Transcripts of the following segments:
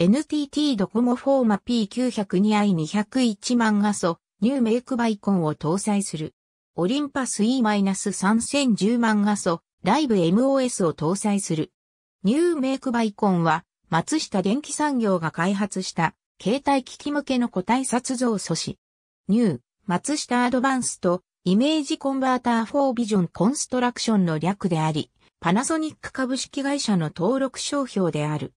NTT ドコモフォーマ P902i201 万画素、ニューメイクバイコンを搭載する。オリンパス E-3010 万画素、ライブ MOS を搭載する。ニューメイクバイコンは、松下電気産業が開発した、携帯機器向けの個体撮像素子。ニュー、松下アドバンスと、イメージコンバーター4ビジョンコンストラクションの略であり、パナソニック株式会社の登録商標である。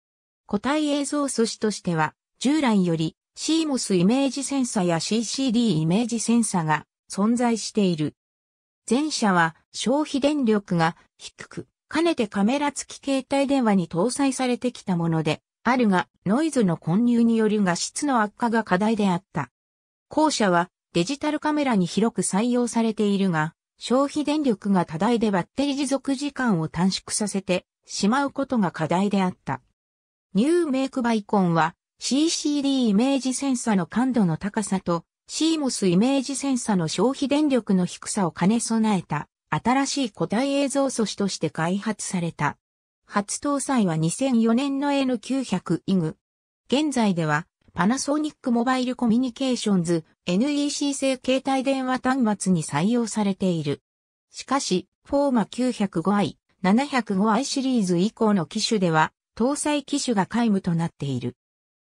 固体映像素子としては、従来より CMOS イメージセンサや CCD イメージセンサが存在している。前者は消費電力が低く、かねてカメラ付き携帯電話に搭載されてきたもので、あるが、ノイズの混入による画質の悪化が課題であった。後者はデジタルカメラに広く採用されているが、消費電力が多大でバッテリー持続時間を短縮させてしまうことが課題であった。ニューメイクバイコンは CCD イメージセンサの感度の高さと CMOS イメージセンサの消費電力の低さを兼ね備えた新しい個体映像素子として開発された。初搭載は2004年の N900 イグ。現在ではパナソニックモバイルコミュニケーションズ NEC 製携帯電話端末に採用されている。しかし、フォーマ 905i、705i シリーズ以降の機種では搭載機種が皆無となっている。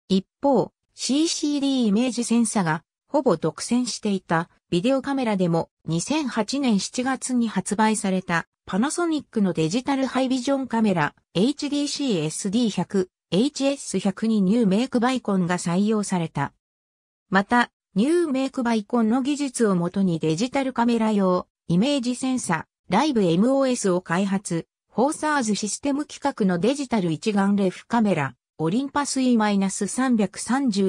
一方、CCD イメージセンサがほぼ独占していたビデオカメラでも2008年7月に発売されたパナソニックのデジタルハイビジョンカメラ HDCSD100、HS100 にニューメイクバイコンが採用された。また、ニューメイクバイコンの技術をもとにデジタルカメラ用イメージセンサライブ MOS を開発、フォーサーズシステム企画のデジタル一眼レフカメラ、オリンパス E-330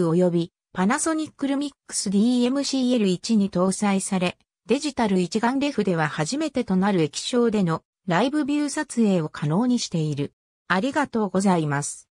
及びパナソニックルミックス DMCL1 に搭載され、デジタル一眼レフでは初めてとなる液晶でのライブビュー撮影を可能にしている。ありがとうございます。